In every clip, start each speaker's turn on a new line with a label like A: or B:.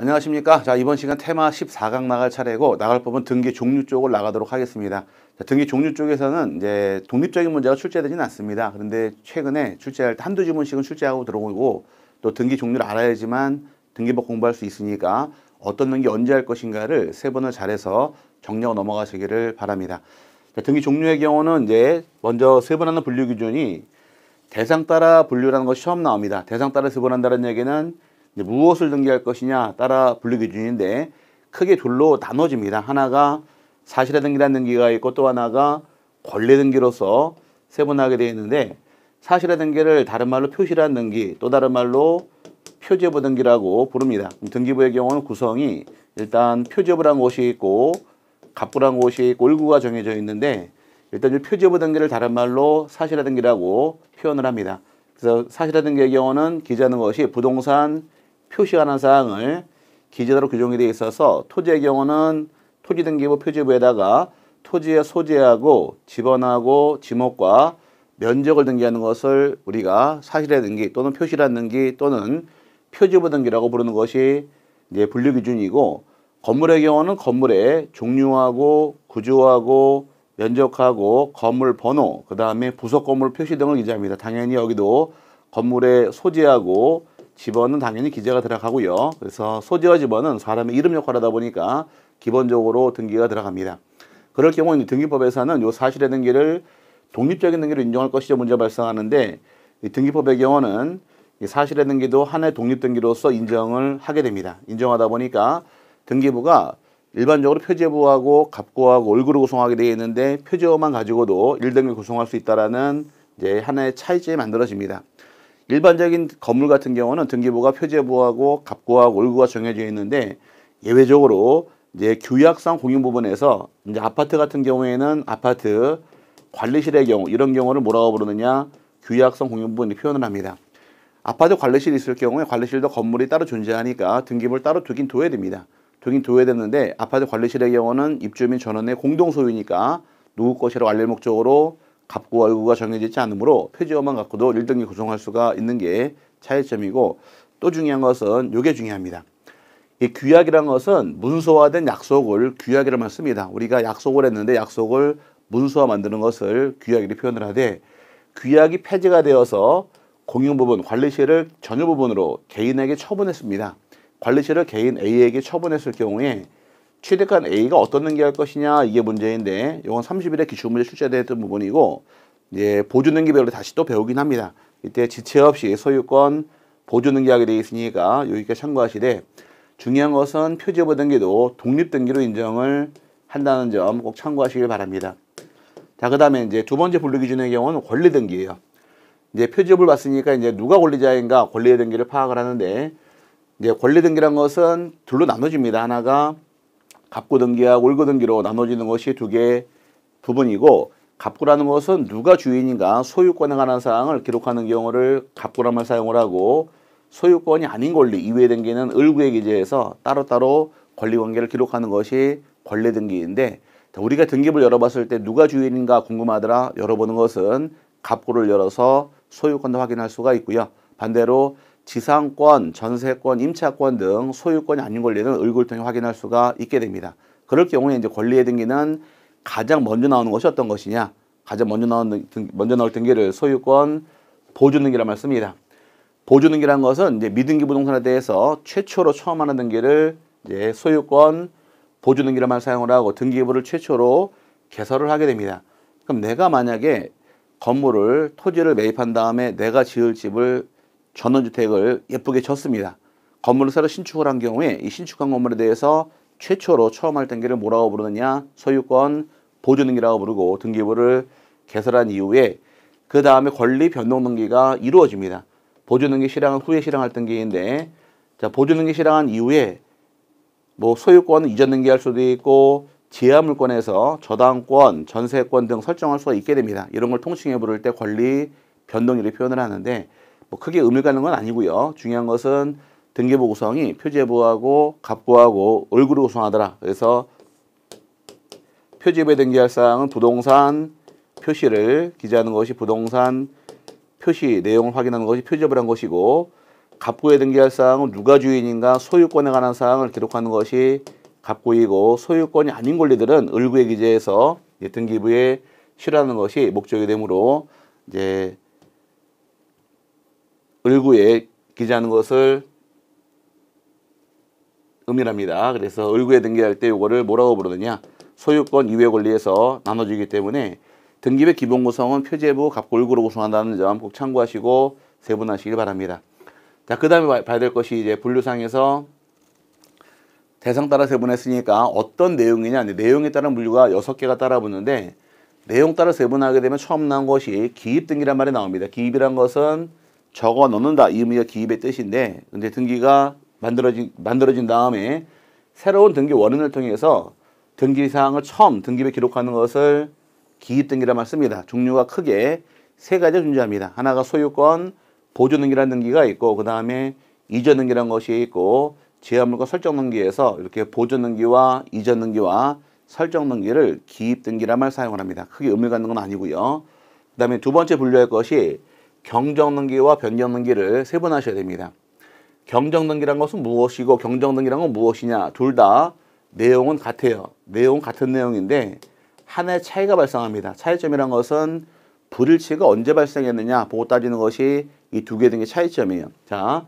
A: 안녕하십니까 자 이번 시간 테마 14강 나갈 차례고 나갈 법은 등기 종류 쪽을 나가도록 하겠습니다 자, 등기 종류 쪽에서는 이제 독립적인 문제가 출제되진 않습니다 그런데 최근에 출제할 때 한두 지문씩은 출제하고 들어오고 또 등기 종류를 알아야지만 등기법 공부할 수 있으니까 어떤 등기 언제 할 것인가를 세번을 잘해서 정리하고 넘어가시기를 바랍니다 자, 등기 종류의 경우는 이제 먼저 세번하는 분류 기준이 대상 따라 분류라는 것이 처음 나옵니다 대상 따라 세번한다는 얘기는 무엇을 등기할 것이냐 따라 분류 기준인데 크게 둘로 나눠집니다. 하나가 사실의 등기라는 등기가 있고 또 하나가 권리 등기로서 세분하게 되어 있는데 사실의 등기를 다른 말로 표시라는 등기 또 다른 말로 표제부 등기라고 부릅니다. 등기부의 경우는 구성이 일단 표제부란 곳이 있고 갑부란 곳이 있고 을구가 정해져 있는데 일단 표제부 등기를 다른 말로 사실의 등기라고 표현을 합니다. 그래서 사실의 등기의 경우는 기재하는 것이 부동산, 표시하는 사항을 기재대로 규정이 되어 있어서 토지의 경우는 토지 등기부 표지부에다가 토지의 소재하고 지번하고 지목과 면적을 등기하는 것을 우리가 사실의 등기 또는 표시라는 등기 또는 표지부 등기라고 부르는 것이 이제 분류 기준이고 건물의 경우는 건물의 종류하고 구조하고 면적하고 건물 번호 그 다음에 부속 건물 표시 등을 기재합니다. 당연히 여기도 건물의 소재하고 집어는 당연히 기재가 들어가고요. 그래서 소재와 집어는 사람의 이름 역할을 하다 보니까 기본적으로 등기가 들어갑니다. 그럴 경우 이제 등기법에서는 요 사실의 등기를 독립적인 등기로 인정할 것이죠 문제 발생하는데 이 등기법의 경우는 이 사실의 등기도 하나의 독립 등기로서 인정을 하게 됩니다. 인정하다 보니까 등기부가 일반적으로 표제부하고 갑고하고 얼굴을 구성하게 되어 있는데 표제어만 가지고도 일등기 구성할 수 있다라는 이제 하나의 차이점이 만들어집니다. 일반적인 건물 같은 경우는 등기부가 표제부하고 갑구하고 월구가 정해져 있는데 예외적으로 이제 규약상 공인 부분에서 이제 아파트 같은 경우에는 아파트 관리실의 경우 이런 경우를 뭐라고 부르느냐 규약성 공인 부분이 표현을 합니다. 아파트 관리실이 있을 경우에 관리실도 건물이 따로 존재하니까 등기부를 따로 두긴 둬야 됩니다. 두긴 둬야 되는데 아파트 관리실의 경우는 입주민 전원의 공동 소유니까 누구 것이라고 알릴 목적으로 값과 월구가 정해지지 않으므로 표지어만 갖고도 1등이 구성할 수가 있는 게 차이점이고 또 중요한 것은 요게 중요합니다. 이 규약이란 것은 문서화된 약속을 규약이라고 씁니다. 우리가 약속을 했는데 약속을 문서화 만드는 것을 규약이라 표현을 하되 규약이 폐지가 되어서 공용부분 관리실을 전유부분으로 개인에게 처분했습니다. 관리실을 개인 A에게 처분했을 경우에 최대값 A가 어떤 능기할 것이냐 이게 문제인데 이건 30일에 기출문제 출제됐던 되 부분이고 이제 예, 보조 능기별로 다시 또 배우긴 합니다. 이때 지체 없이 소유권 보조 능기하게 되어 있으니까 여기까지 참고하시되 중요한 것은 표제부 등기도 독립 등기로 인정을 한다는 점 꼭 참고하시길 바랍니다. 자, 그 다음에 이제 두 번째 분류 기준의 경우는 권리 등기예요. 이제 표지업을 봤으니까 이제 누가 권리자인가 권리의 등기를 파악을 하는데 이제 권리 등기란 것은 둘로 나눠집니다. 하나가 갑구등기와월구등기로 나눠지는 것이 두 개의 부분이고 갑구라는 것은 누가 주인인가 소유권에 관한 사항을 기록하는 경우를 갑구란말 사용을 하고 소유권이 아닌 권리 이외의 등기는 을구에 기재해서 따로따로 권리관계를 기록하는 것이 권리등기인데 우리가 등기부를 열어봤을 때 누가 주인인가 궁금하더라 열어보는 것은 갑구를 열어서 소유권도 확인할 수가 있고요. 반대로 지상권, 전세권, 임차권 등 소유권이 아닌 권리는 의구를 통해 확인할 수가 있게 됩니다. 그럴 경우에 이제 권리의 등기는 가장 먼저 나오는 것이 어떤 것이냐? 가장 먼저 나오는 등, 먼저 나올 등기를 소유권 보조 등기라 말씀입니다. 보조 등기란 것은 이제 미등기 부동산에 대해서 최초로 처음 하는 등기를 이제 소유권 보조 등기라 말 사용을 하고 등기부를 최초로 개설을 하게 됩니다. 그럼 내가 만약에 건물을 토지를 매입한 다음에 내가 지을 집을 전원주택을 예쁘게 쳤습니다 건물을 새로 신축을 한 경우에 이 신축한 건물에 대해서 최초로 처음 할 단계를 뭐라고 부르느냐 소유권 보조등기라고 부르고 등기부를 개설한 이후에 그 다음에 권리 변동 등기가 이루어집니다. 보조등기 실행은 후에 실행할 등기인데 자 보조등기 실행한 이후에 뭐 소유권 이전 등기할 수도 있고 제하물권에서 저당권, 전세권 등 설정할 수가 있게 됩니다. 이런 걸 통칭해 부를 때 권리 변동률이 표현을 하는데 뭐 크게 의미가 갖는 건 아니고요. 중요한 것은 등기부 구성이 표제부하고 갑부하고 얼굴을 구성하더라. 그래서 표제부에 등기할 사항은 부동산 표시를 기재하는 것이 부동산 표시 내용을 확인하는 것이 표제부란 것이고 갑부에 등기할 사항은 누가 주인인가 소유권에 관한 사항을 기록하는 것이 갑부이고 소유권이 아닌 권리들은 을구에 기재해서 등기부에 실하는 것이 목적이 되므로 이제 을구에 기재하는 것을 의미합니다. 그래서 을구에 등기할 때 이거를 뭐라고 부르느냐? 소유권 이외 권리에서 나눠지기 때문에 등기의 기본 구성은 표제부 갑골구로 구성한다는 점 꼭 참고하시고 세분하시길 바랍니다. 자, 그 다음에 봐야 될 것이 이제 분류상에서 대상 따라 세분했으니까 어떤 내용이냐. 내용에 따른 분류가 여섯 개가 따라붙는데 내용 따라 세분하게 되면 처음 나온 것이 기입 등기란 말이 나옵니다. 기입이란 것은 적어 넣는다 이 의미가 기입의 뜻인데 근데 등기가 만들어진 만들어진 다음에 새로운 등기 원인을 통해서 등기 사항을 처음 등기에 기록하는 것을 기입 등기라 말씁니다. 종류가 크게 세 가지 존재합니다. 하나가 소유권 보조 등기라는 등기가 있고 그 다음에 이전 등기라는 것이 있고 제한물과 설정 등기에서 이렇게 보조 등기와 이전 등기와 설정 등기를 기입 등기란 말 사용을 합니다. 크게 의미 갖는 건 아니고요. 그 다음에 두 번째 분류할 것이 경정등기와 변경등기를 세분하셔야 됩니다. 경정등기란 것은 무엇이고 경정등기란 건 무엇이냐 둘 다 내용은 같아요. 내용 같은 내용인데 하나의 차이가 발생합니다. 차이점이란 것은 불일치가 언제 발생했느냐 보고 따지는 것이 이 두 개 등의 차이점이에요. 자,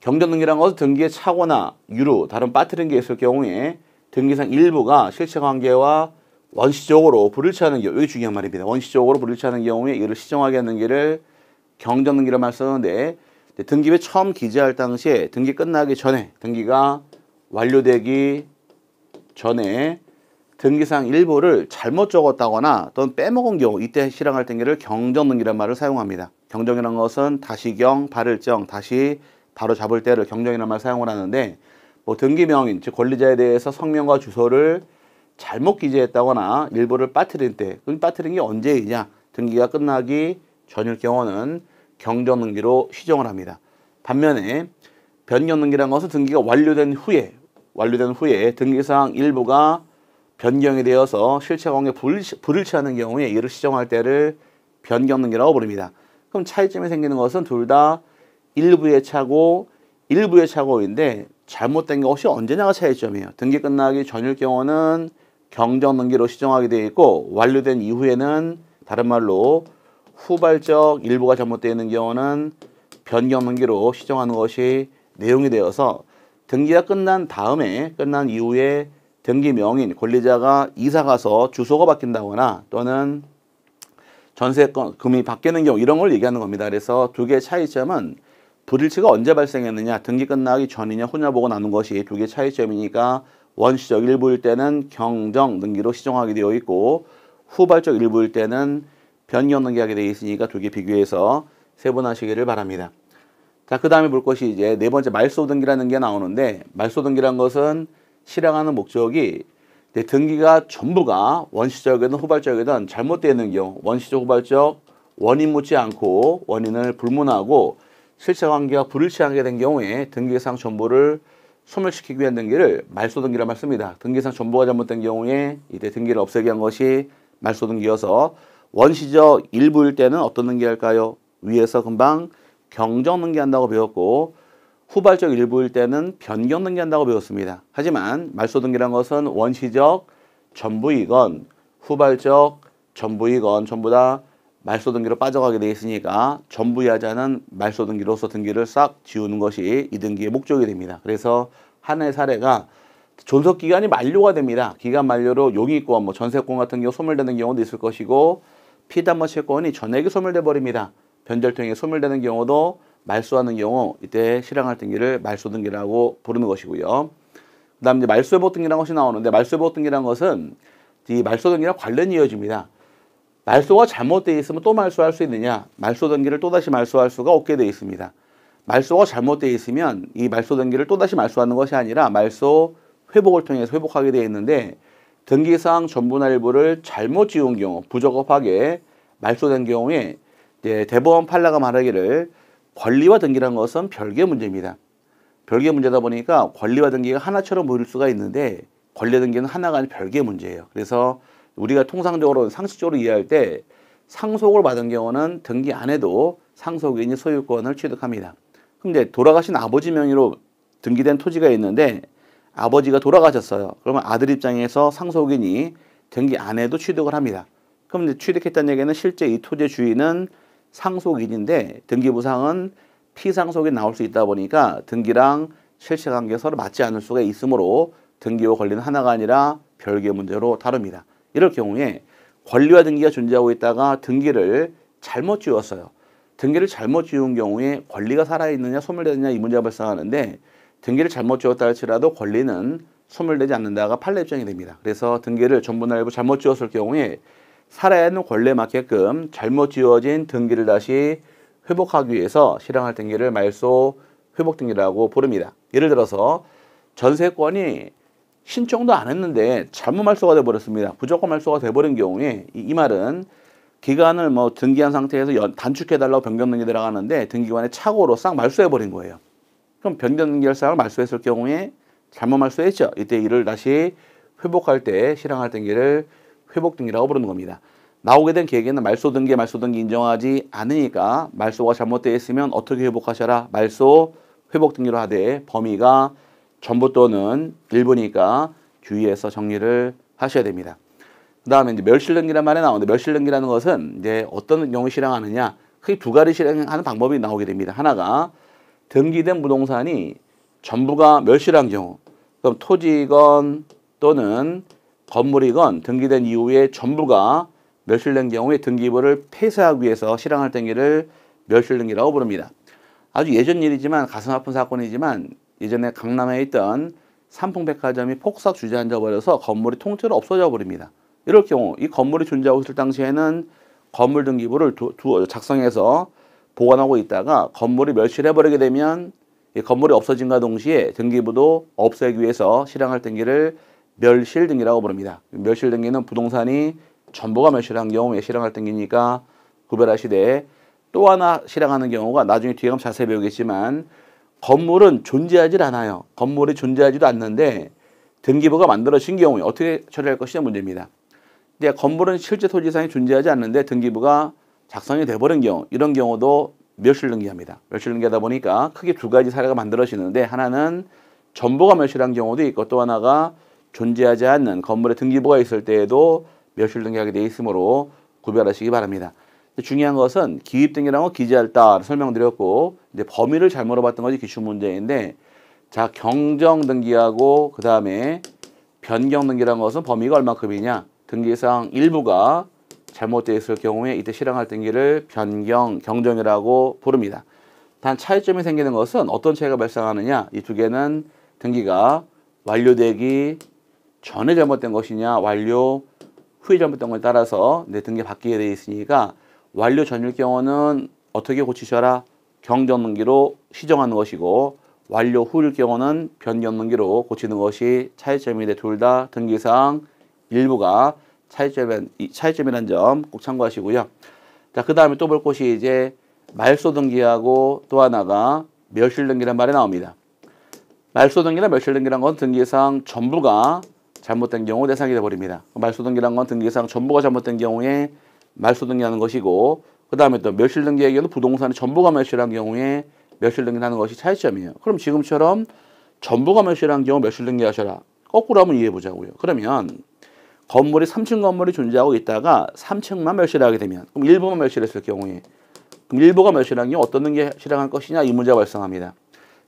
A: 경정등기란 것은 등기의 차거나 유로 다른 빠뜨린 게 있을 경우에 등기상 일부가 실체관계와 원시적으로 불일치하는 경우 이게 중요한 말입니다. 원시적으로 불일치하는 경우에 이를 시정하게 하는 길을 경정등기란말 썼는데 등기부에 처음 기재할 당시에 등기 끝나기 전에 등기가 완료되기 전에 등기상 일부를 잘못 적었다거나 또는 빼먹은 경우 이때 실행할 등기를 경정등기란 말을 사용합니다. 경정이라는 것은 다시경, 발을정, 다시 바로 잡을 때를 경정이라는 말 사용을 하는데 뭐 등기명인 즉 권리자에 대해서 성명과 주소를 잘못 기재했다거나 일부를 빠뜨린 때 그럼 빠뜨린 게 언제이냐 등기가 끝나기 전일 경우는 경전 등기로 시정을 합니다. 반면에 변경 등기란 것은 등기가 완료된 후에 완료된 후에 등기사항 일부가 변경이 되어서 실체관계 불일치, 불일치하는 경우에 이를 시정할 때를 변경 등기라고 부릅니다. 그럼 차이점이 생기는 것은 둘 다 일부의 차고 일부의 차고인데 잘못된 것이 언제냐가 차이점이에요. 등기 끝나기 전일 경우는 경정 등기로 시정하게 되어 있고 완료된 이후에는 다른 말로 후발적 일부가 잘못되어 있는 경우는 변경 등기로 시정하는 것이 내용이 되어서 등기가 끝난 다음에 끝난 이후에 등기 명인 권리자가 이사 가서 주소가 바뀐다거나 또는 전세권 금이 바뀌는 경우 이런 걸 얘기하는 겁니다. 그래서 두 개의 차이점은 불일치가 언제 발생했느냐 등기 끝나기 전이냐 후냐 보고 나눈 것이 두 개의 차이점이니까 원시적 일부일 때는 경정 등기로 시정하게 되어 있고 후발적 일부일 때는 변이 없는 게 하게 되어 있으니까 두 개 비교해서 세분하시기를 바랍니다. 자, 그 다음에 볼 것이 이제 네 번째 말소등기라는 게 나오는데 말소등기란 것은 실행하는 목적이 네, 등기가 전부가 원시적이든 후발적이든 잘못되는 경우 원시적 후발적 원인 묻지 않고 원인을 불문하고 실체 관계가 불일치하게 된 경우에 등기상 전부를 소멸시키기 위한 등기를 말소등기라 말씀입니다. 등기상 전부가 잘못된 경우에 이때 등기를 없애게 한 것이 말소등기여서 원시적 일부일 때는 어떤 능기할까요 위에서 금방 경정 능기한다고 배웠고 후발적 일부일 때는 변경 능기한다고 배웠습니다. 하지만 말소 등기란 것은 원시적 전부이건 후발적 전부이건 전부 다 말소 등기로 빠져가게 되어 있으니까 전부이하자는 말소 등기로서 등기를 싹 지우는 것이 이 등기의 목적이 됩니다. 그래서 한해 사례가 존속 기간이 만료가 됩니다. 기간 만료로 용의권, 뭐 전세권 같은 경우 소멸되는 경우도 있을 것이고 피담머 채권이 전액이 소멸돼 버립니다. 변절통에 소멸되는 경우도 말소하는 경우 이때 실행할 등기를 말소 등기라고 부르는 것이고요. 그다음 이제 말소 회복 등기라는 것이 나오는데 말소 회복 등기라는 것은 이 말소 등기랑 관련이 이어집니다. 말소가 잘못되어 있으면 또 말소할 수 있느냐? 말소 등기를 또다시 말소할 수가 없게 되어 있습니다. 말소가 잘못되어 있으면 이 말소 등기를 또다시 말소하는 것이 아니라 말소 회복을 통해서 회복하게 되어 있는데 등기사항 전부나 일부를 잘못 지운 경우, 부적합하게 말소된 경우에 이제 대법원 판례가 말하기를 권리와 등기란 것은 별개의 문제입니다. 별개의 문제다 보니까 권리와 등기가 하나처럼 보일 수가 있는데 권리와 등기는 하나가 아닌 니 별개의 문제예요. 그래서 우리가 통상적으로 상식적으로 이해할 때 상속을 받은 경우는 등기 안 해도 상속인이 소유권을 취득합니다. 그럼 이 돌아가신 아버지 명의로 등기된 토지가 있는데 아버지가 돌아가셨어요. 그러면 아들 입장에서 상속인이 등기 안 해도 취득을 합니다. 그럼 이제 취득했다는 얘기는 실제 이 토지 주인은 상속인인데 등기부상은 피상속이 나올 수 있다 보니까 등기랑 실체관계 서로 맞지 않을 수가 있으므로 등기와 권리는 하나가 아니라 별개 문제로 다릅니다 이럴 경우에 권리와 등기가 존재하고 있다가 등기를 잘못 지웠어요. 등기를 잘못 지운 경우에 권리가 살아있느냐 소멸되느냐 이 문제가 발생하는데 등기를 잘못 지웠다 할지라도 권리는 소멸되지 않는다가 판례 입장이 됩니다. 그래서 등기를 전부나 일부 잘못 지웠을 경우에 살아있는 권리에 맞게끔 잘못 지워진 등기를 다시 회복하기 위해서 실행할 등기를 말소 회복 등기라고 부릅니다. 예를 들어서 전세권이 신청도 안 했는데 잘못 말소가 돼버렸습니다. 부적건 말소가 돼버린 경우에 이, 이 말은 기간을 뭐 등기한 상태에서 연, 단축해달라고 변경등기 들어가는데 등기관에 착오로 싹 말소해버린 거예요. 그럼 변경결사항을 말소했을 경우에 잘못 말소했죠. 이때 이를 다시 회복할 때 실행할 등기를 회복 등기라고 부르는 겁니다. 나오게 된 계획에는 말소 등기, 말소 등기 인정하지 않으니까 말소가 잘못되어 있으면 어떻게 회복하셔라? 말소 회복 등기로 하되 범위가 전부 또는 일부니까 주의해서 정리를 하셔야 됩니다. 그 다음에 이제 멸실등기란 말에 나오는데 멸실등기라는 것은 이제 어떤 경우 실행하느냐 크게 두 가지 실행하는 방법이 나오게 됩니다. 하나가 등기된 부동산이 전부가 멸실한 경우 그럼 토지건 또는 건물이건 등기된 이후에 전부가 멸실된 경우에 등기부를 폐쇄하기 위해서 실행할 등기를 멸실등기라고 부릅니다. 아주 예전 일이지만 가슴 아픈 사건이지만 예전에 강남에 있던 삼풍백화점이 폭삭 주저앉아 버려서 건물이 통째로 없어져 버립니다. 이럴 경우 이 건물이 존재하고 있을 당시에는 건물 등기부를 두, 두 작성해서 보관하고 있다가 건물이 멸실해버리게 되면 이 건물이 없어진과 동시에 등기부도 없애기 위해서 실행할 등기를 멸실 등기라고 부릅니다. 멸실 등기는 부동산이 전부가 멸실한 경우에 실행할 등기니까 구별하시되 또 하나 실행하는 경우가 나중에 뒤에 가면 자세히 배우겠지만 건물은 존재하지 않아요. 건물이 존재하지도 않는데 등기부가 만들어진 경우에 어떻게 처리할 것이냐 문제입니다. 이제 건물은 실제 토지상에 존재하지 않는데 등기부가 작성이 돼버린 경우 이런 경우도 멸실등기합니다멸실등기하다 보니까 크게 두 가지 사례가 만들어지는데 하나는 전부가 멸실한 경우도 있고 또 하나가 존재하지 않는 건물의 등기부가 있을 때에도 멸실등기하게 돼 있으므로 구별하시기 바랍니다. 중요한 것은 기입등기라고 기재할 따 설명드렸고 이제 범위를 잘 물어봤던 것이 기출 문제인데 자 경정등기하고 그 다음에 변경등기라는 것은 범위가 얼마큼이냐 등기상 일부가 잘못되어 있을 경우에 이때 실행할 등기를 변경, 경정이라고 부릅니다. 단 차이점이 생기는 것은 어떤 차이가 발생하느냐 이 두 개는 등기가 완료되기 전에 잘못된 것이냐 완료 후에 잘못된 것에 따라서 내 등기 바뀌게 되어 있으니까 완료 전일 경우는 어떻게 고치셔라 경정등기로 시정하는 것이고 완료 후일 경우는 변경등기로 고치는 것이 차이점인데 둘 다 등기상 일부가 차이점은 차이점이라점꼭 참고하시고요. 자, 그 다음에 또볼 곳이 이제 말소등기하고 또 하나가 멸실등기란 말이 나옵니다. 말소등기나 멸실등기란 건 등기상 전부가 잘못된 경우 대상이 되어버립니다. 말소등기란 건 등기상 전부가 잘못된 경우에 말소등기하는 것이고 그 다음에 또 멸실등기의 경우 부동산의 전부가 멸실한 경우에 멸실등기하는 것이 차이점이에요. 그럼 지금처럼 전부가 멸실한 경우 멸실등기 하셔라. 거꾸로 한번 이해해 보자고요. 그러면 건물이 3층 건물이 존재하고 있다가 3층만 멸실하게 되면 그럼 일부만 멸실했을 경우에 그럼 일부가 멸실한 게 어떤 게 실행할 것이냐 이 문제가 발생합니다.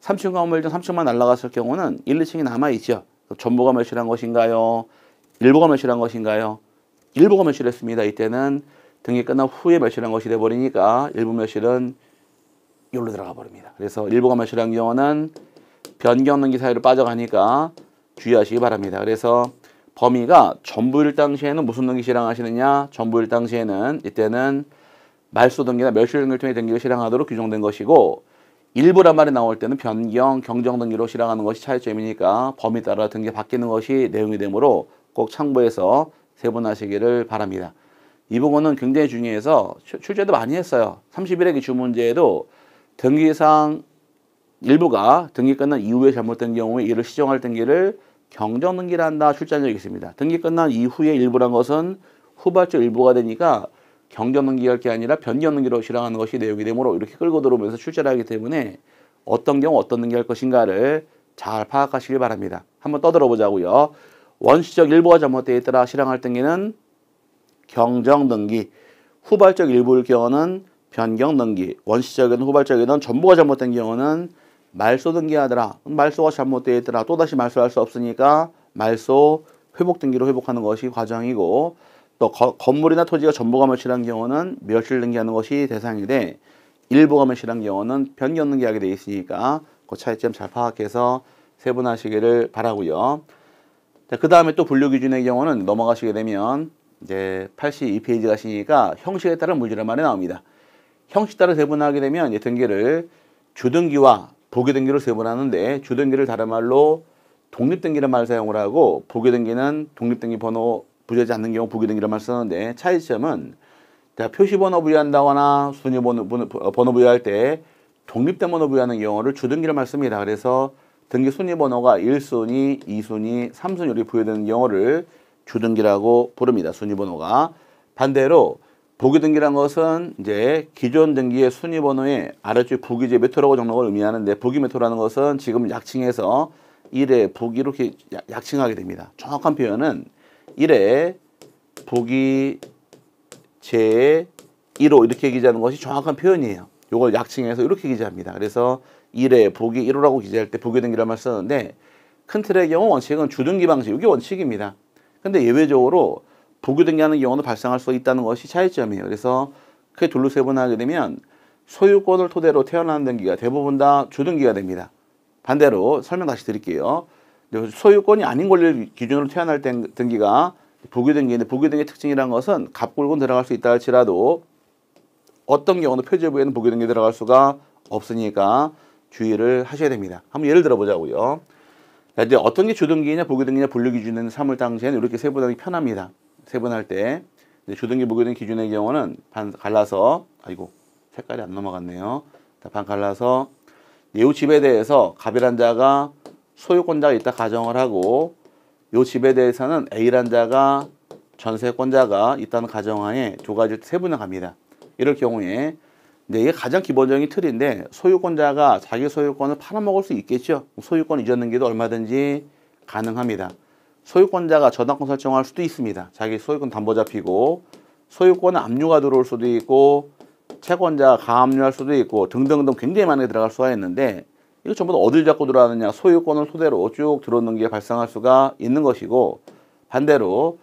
A: 3층 건물 중 3층만 날라갔을 경우는 1, 2층이 남아있죠. 전부가 멸실한 것인가요? 일부가 멸실한 것인가요? 일부가 멸실했습니다. 이때는 등이 끝난 후에 멸실한 것이 돼버리니까 일부 멸실은 여기로 들어가 버립니다. 그래서 일부가 멸실한 경우는 변경 등기 사유로 빠져가니까 주의하시기 바랍니다. 그래서 범위가 전부일 당시에는 무슨 등기 실행하시느냐? 전부일 당시에는 이때는 말소 등기나 멸실 등기를 통해 등기를 실행하도록 규정된 것이고 일부란 말이 나올 때는 변경, 경정 등기로 실행하는 것이 차이점이니까 범위 따라 등기 바뀌는 것이 내용이 되므로 꼭 참고해서 세분하시기를 바랍니다. 이 부분은 굉장히 중요해서 출제도 많이 했어요. 3일회 기출 문제에도 등기상 일부가 등기 끝난 이후에 잘못된 경우에 이를 시정할 등기를 경정 등기를 한다 출자적이 있습니다. 등기 끝난 이후에 일부란 것은 후발적 일부가 되니까 경정 등기할 게 아니라 변경 등기로 실행하는 것이 내용이 되므로 이렇게 끌고 들어오면서 출자를 하기 때문에 어떤 경우 어떤 등기할 것인가를 잘 파악하시길 바랍니다. 한번 떠들어 보자고요. 원시적 일부가 잘못되어 있더라 실행할 등기는 경정 등기, 후발적 일부일 경우는 변경 등기, 원시적이든 후발적이든 전부가 잘못된 경우는 말소 등기하더라. 말소가 잘못되어 있더라. 또다시 말소할 수 없으니까 말소 회복 등기로 회복하는 것이 과정이고 또 거, 건물이나 토지가 전부가 멸실한 경우는 멸실 등기하는 것이 대상인데 일부가 멸실한 경우는 변경 등기하게 되어 있으니까 그 차이점 잘 파악해서 세분하시기를 바라고요. 그 다음에 또 분류 기준의 경우는 넘어가시게 되면 이제 82페이지 가시니까 형식에 따른 물질의 말이 나옵니다. 형식 따라 세분하게 되면 이제 등기를 주등기와 보교등기를세번 하는데 주등기를 다른 말로 독립등기란 말 사용을 하고 보교등기는 독립등기 번호 부여하지 않는 경우 보교등기란말 쓰는데 차이점은 내가 표시번호 부여한다거나 순위번호 번호 부여할 때 독립된 번호 부여하는 경우를 주등기를 말씀니다 그래서 등기 순위 번호가 1순위, 2순위, 3순위 로 부여되는 경우를 주등기라고 부릅니다. 순위 번호가. 반대로 보기 등기란 것은 이제 기존 등기의 순위 번호에 아래쪽 부기제 메토라고 정록을 의미하는데 부기 메토라는 것은 지금 약칭해서 1회 부기 이렇게 약칭하게 됩니다. 정확한 표현은 1회 부기 제 1호 이렇게 기재하는 것이 정확한 표현이에요. 이걸 약칭해서 이렇게 기재합니다. 그래서 1회 부기 1호라고 기재할 때 부기 등기란 말썼는데큰 틀의 경우 원칙은 주등기 방식 이게 원칙입니다. 근데 예외적으로 보교등기 하는 경우도 발생할 수 있다는 것이 차이점이에요. 그래서 크게 둘로 세분화하게 되면 소유권을 토대로 태어나는 등기가 대부분 다 주등기가 됩니다. 반대로 설명 다시 드릴게요. 소유권이 아닌 권리를 기준으로 태어날 등기가 보교등기인데 보교등기의 특징이라는 것은 갑골곤 들어갈 수 있다 할지라도 어떤 경우도 표제부에는 보교등기 들어갈 수가 없으니까 주의를 하셔야 됩니다. 한번 예를 들어보자고요. 이제 어떤 게 주등기냐 보교등기냐 분류 기준에는 3월 당시에는 이렇게 세분하기 편합니다. 세분할 때 주등기 무교등 기준의 경우는 반 갈라서 아이고 색깔이 안 넘어갔네요. 반 갈라서 요 집에 대해서 갑이란 자가 소유권자가 있다 가정을 하고 요 집에 대해서는 A란 자가 전세권자가 있다는 가정하에 두 가지 세분을 갑니다. 이럴 경우에 이 네, 이게 가장 기본적인 틀인데 소유권자가 자기 소유권을 팔아먹을 수 있겠죠. 소유권 이전 등기도 얼마든지 가능합니다. 소유권자가 저당권 설정할 수도 있습니다. 자기 소유권 담보 잡히고 소유권은 압류가 들어올 수도 있고 채권자가 가압류할 수도 있고 등등등 굉장히 많이 들어갈 수가 있는데 이거 전부 다 어딜 잡고 들어가느냐 소유권을 토대로 쭉 들어오는 게 발생할 수가 있는 것이고 반대로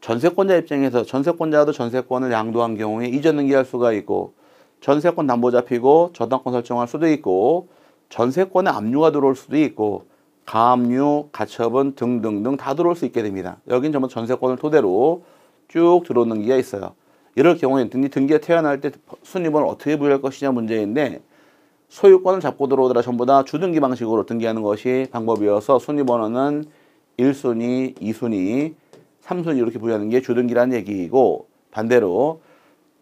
A: 전세권자 입장에서 전세권자도 전세권을 양도한 경우에 이전 등기할 수가 있고 전세권 담보 잡히고 저당권 설정할 수도 있고 전세권에 압류가 들어올 수도 있고 가압류, 가처분 등등등 다 들어올 수 있게 됩니다. 여긴 전부 전세권을 토대로 쭉 들어오는 기가 있어요. 이럴 경우에 등기가 태어날 때 순위번호를 어떻게 부여할 것이냐 문제인데 소유권을 잡고 들어오더라 전부 다 주등기 방식으로 등기하는 것이 방법이어서 순위번호는 1순위, 2순위, 3순위 이렇게 부여하는 게 주등기라는 얘기이고 반대로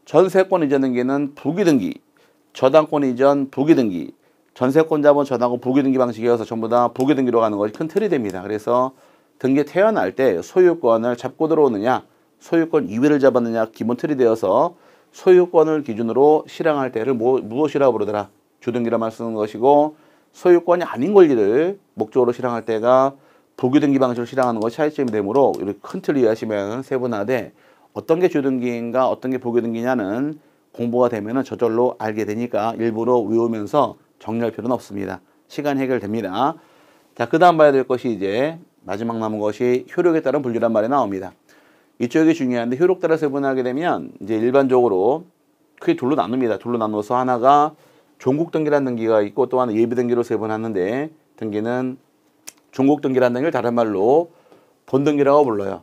A: 전세권 이전 등기는 부기등기, 저당권 이전 부기등기, 전세권 자본 전하고 부기등기 방식이어서 전부 다 부기등기로 가는 것이 큰 틀이 됩니다. 그래서 등기 태어날 때 소유권을 잡고 들어오느냐 소유권 이외를 잡았느냐 기본 틀이 되어서 소유권을 기준으로 실행할 때를 뭐, 무엇이라고 부르더라 주등기라 말쓰는 씀 것이고 소유권이 아닌 권리를 목적으로 실행할 때가 부기등기 방식으로 실행하는 것이 차이점이 되므로 이렇게 큰틀 이해하시면 세분화돼 어떤 게 주등기인가 어떤 게부기등기냐는 공부가 되면 저절로 알게 되니까 일부러 외우면서 정리할 필요는 없습니다. 시간 해결됩니다. 자, 그 다음 봐야 될 것이 이제 마지막 남은 것이 효력에 따른 분류란 말이 나옵니다. 이쪽이 중요한데 효력 따라 세분하게 되면 이제 일반적으로 크게 둘로 나눕니다. 둘로 나누어서 하나가 종국 등기라는 등기가 있고 또 하나 예비 등기로 세분하는데 등기는 종국 등기라는 등기를 다른 말로 본등기라고 불러요.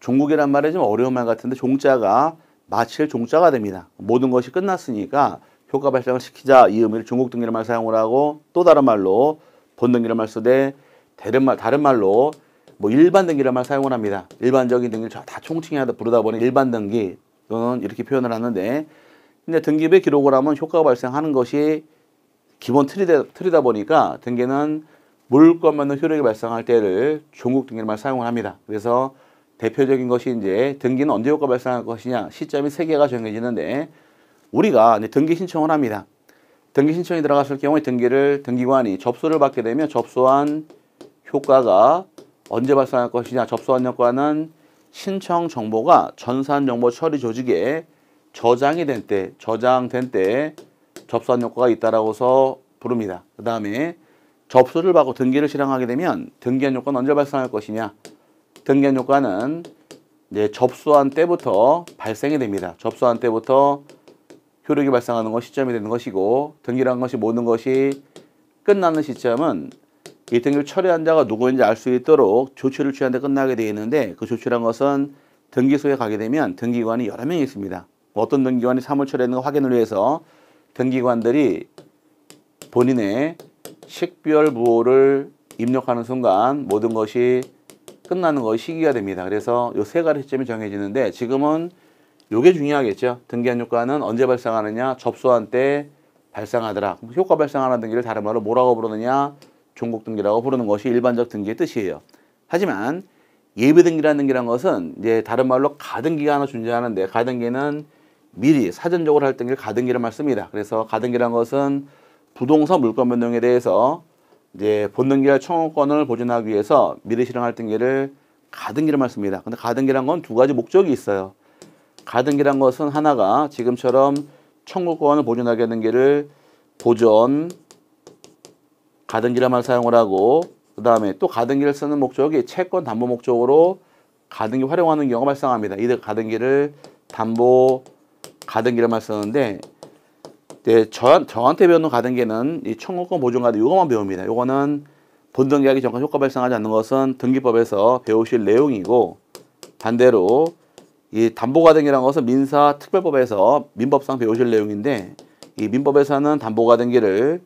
A: 종국이란 말이 좀 어려운 말 같은데 종자가 마칠 종자가 됩니다. 모든 것이 끝났으니까 효과 발생을 시키자 이 의미를 중국 등기란말 사용을 하고 또 다른 말로 본등기란말 쓰되 다른 말 다른 말로 뭐 일반 등기란말 사용을 합니다. 일반적인 등기를 다 총칭해서 부르다 보니 일반 등기 또는 이렇게 표현을 하는데 근데 등기부에 기록을 하면 효과가 발생하는 것이 기본 틀이다, 틀이다 보니까 등기는 물건만의 효력이 발생할 때를 중국 등기를말 사용을 합니다. 그래서 대표적인 것이 이제 등기는 언제 효과 발생할 것이냐 시점이 세 개가 정해지는데 우리가 이제 등기 신청을 합니다. 등기 신청이 들어갔을 경우에 등기를 등기관이 접수를 받게 되면 접수한 효과가 언제 발생할 것이냐 접수한 효과는 신청 정보가 전산 정보 처리 조직에 저장이 된 때, 저장된 때 접수한 효과가 있다라고서 부릅니다. 그 다음에 접수를 받고 등기를 실행하게 되면 등기한 효과는 언제 발생할 것이냐? 등기한 효과는 이제 접수한 때부터 발생이 됩니다. 접수한 때부터 효력이 발생하는 건 시점이 되는 것이고 등기란 것이 모든 것이 끝나는 시점은 이 등기를 처리한 자가 누구인지 알 수 있도록 조치를 취한 데 끝나게 되어 있는데 그 조치란 것은 등기소에 가게 되면 등기관이 여러 명이 있습니다. 어떤 등기관이 사물 처리했는가 확인을 위해서 등기관들이 본인의 식별 부호를 입력하는 순간 모든 것이 끝나는 것이 시기가 됩니다. 그래서 요 세 가지 시점이 정해지는데 지금은 요게 중요하겠죠. 등기한 효과는 언제 발생하느냐? 접수한 때 발생하더라. 효과 발생하는 등기를 다른 말로 뭐라고 부르느냐? 종국 등기라고 부르는 것이 일반적 등기의 뜻이에요. 하지만 예비 등기라는 등기란 것은 이제 다른 말로 가등기가 하나 존재하는데 가등기는 미리 사전적으로 할 등기를 가등기를말입니다 그래서 가등기란 것은 부동산 물권 변동에 대해서 이제 본등기할 청구권을 보존하기 위해서 미리 실행할 등기를 가등기를말입니다 근데 가등기란 건 두 가지 목적이 있어요. 가등기란 것은 하나가 지금처럼 청구권을 보존하게 하는 길을 보존 가등기란 말 사용을 하고 그 다음에 또 가등기를 쓰는 목적이 채권 담보 목적으로 가등기 활용하는 경우가 발생합니다. 이들 가등기를 담보 가등기란 말 쓰는데 네, 저, 저한테 배우는 가등기는 이 청구권 보존가등 이것만 배웁니다. 이거는 본등기하기 전까지 효과 발생하지 않는 것은 등기법에서 배우실 내용이고 반대로 이 담보가등기라는 것은 민사 특별법에서 민법상 배우실 내용인데 이 민법에서는 담보가등기를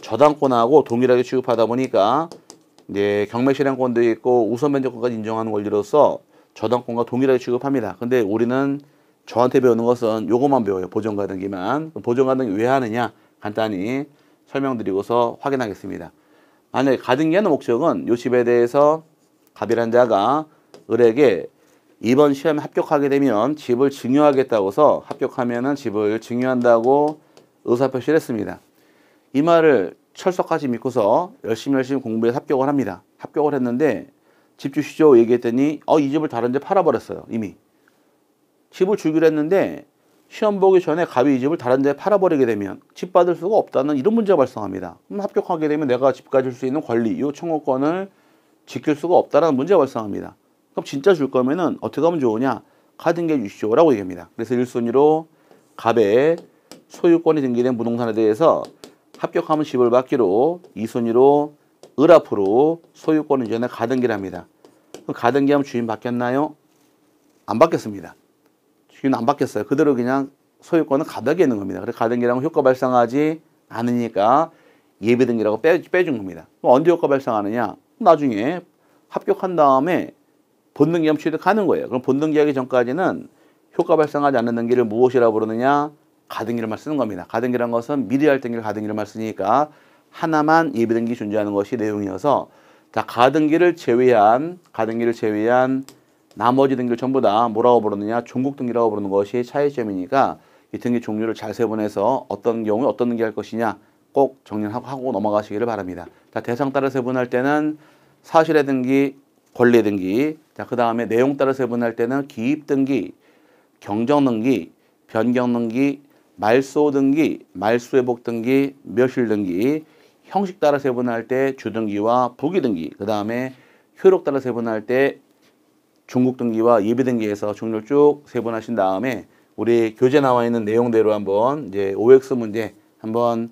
A: 저당권하고 동일하게 취급하다 보니까 이제 경매실행권도 있고 우선변제권까지 인정하는 권리로서 저당권과 동일하게 취급합니다. 근데 우리는 저한테 배우는 것은 요것만 배워요. 보정가등기만. 보정가등기 왜 하느냐 간단히 설명드리고서 확인하겠습니다. 만약에 가등기하는 목적은 요집에 대해서 갑이란 자가 을에게 이번 시험에 합격하게 되면 집을 증여하겠다고서 해 합격하면은 집을 증여한다고 의사표시를 했습니다. 이 말을 철석까지 믿고서 열심히 열심히 공부해서 합격을 합니다. 합격을 했는데 집 주시죠 얘기했더니 어 이 집을 다른 데 팔아버렸어요 이미 집을 주기로 했는데 시험 보기 전에 가위 이 집을 다른 데 팔아버리게 되면 집 받을 수가 없다는 이런 문제가 발생합니다 그럼 합격하게 되면 내가 집 가질 수 있는 권리 이 청구권을 지킬 수가 없다는 문제가 발생합니다 그럼 진짜 줄 거면은 어떻게 하면 좋으냐? 가등기해 주시오라고 얘기합니다. 그래서 1순위로 갑의 소유권이 등기된 부동산에 대해서 합격하면 10을 받기로 2순위로 을 앞으로 소유권을 전에 가등기를 합니다. 그럼 가등기하면 주인 바뀌었나요? 안 바뀌었습니다. 주인 안 바뀌었어요. 그대로 그냥 소유권은 가닥에 있는 겁니다. 그래서 가등기랑 효과 발생하지 않으니까 예비등기라고 빼, 빼준 겁니다. 그럼 언제 효과 발생하느냐? 나중에 합격한 다음에 본능 기염 취도가는 거예요. 그럼 본능 기하기 전까지는 효과 발생하지 않는 등기를 무엇이라 고 부르느냐? 가등기를만 쓰는 겁니다. 가등기란 것은 미리 할 등기를 가등기를만 쓰니까 하나만 예비 등기 존재하는 것이 내용이어서 자 가등기를 제외한 가등기를 제외한 나머지 등기를 전부 다 뭐라고 부르느냐? 종국 등기라고 부르는 것이 차이점이니까 이 등기 종류를 잘 세분해서 어떤 경우에 어떤 등기 할 것이냐 꼭 정리하고 하고 넘어가시기를 바랍니다. 자 대상 따라 세분할 때는 사실의 등기, 권리의 등기, 자, 그 다음에 내용 따라 세분할 때는 기입 등기, 경정 등기, 변경 등기, 말소 등기, 말수 회복 등기, 묘실 등기, 형식 따라 세분할 때 주등기와 부기 등기, 그 다음에 효력 따라 세분할 때 중국 등기와 예비 등기에서 종류쭉 세분하신 다음에 우리 교재 나와 있는 내용대로 한번 이제 OX 문제 한번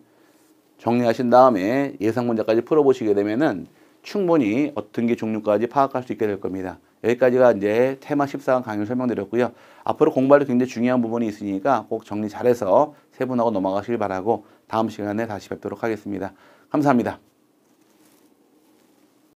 A: 정리하신 다음에 예상 문제까지 풀어보시게 되면은 충분히 어떤 게 종류까지 파악할 수 있게 될 겁니다. 여기까지가 이제 테마 14강 강의 설명드렸고요. 앞으로 공부할 때 굉장히 중요한 부분이 있으니까 꼭 정리 잘해서 세분하고 넘어가시길 바라고 다음 시간에 다시 뵙도록 하겠습니다. 감사합니다.